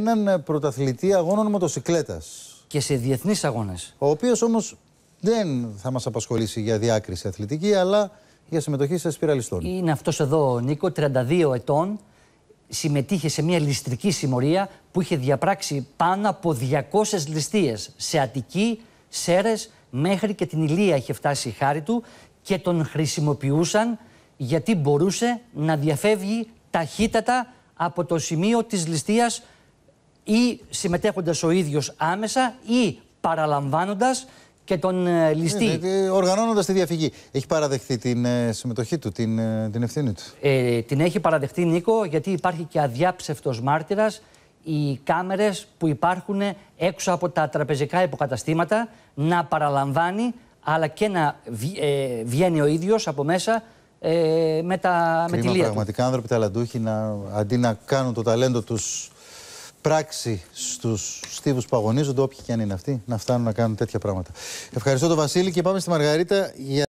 έναν ε, πρωταθλητή αγώνων μοτοσυκλέτας. Και σε διεθνείς αγώνες. Ο οποίος όμως δεν θα μας απασχολήσει για διάκριση αθλητική, αλλά για συμμετοχή σε σπιραλιστών. Είναι αυτός εδώ, ο Νίκο, 32 ετών. Συμμετείχε σε μια ληστρική συμμορία που είχε διαπράξει πάνω από 200 ληστείες σε Αττική, Σέρες, μέχρι και την Ηλία είχε φτάσει η χάρη του και τον χρησιμοποιούσαν γιατί μπορούσε να διαφεύγει ταχύτατα από το σημείο της ληστείας ή συμμετέχοντας ο ίδιος άμεσα ή παραλαμβάνοντας και τον ε, ληστή. Ε, οργανώνοντας τη διαφυγή. Έχει παραδεχθεί την ε, συμμετοχή του, την, την ευθύνη του. την έχει παραδεχτεί Νίκο γιατί υπάρχει και αδιάψευτος μάρτυρας οι κάμερες που υπάρχουν έξω από τα τραπεζικά υποκαταστήματα να παραλαμβάνει αλλά και να βγαίνει ο ίδιος από μέσα με, τα, με τη λία πραγματικά του. πραγματικά άνθρωποι ταλαντούχοι να, αντί να κάνουν το ταλέντο τους πράξη στους στίβους που αγωνίζονται, όποιοι και αν είναι αυτοί, να φτάνουν να κάνουν τέτοια πράγματα. Ευχαριστώ τον Βασίλη και πάμε στη Μαργαρίτα για.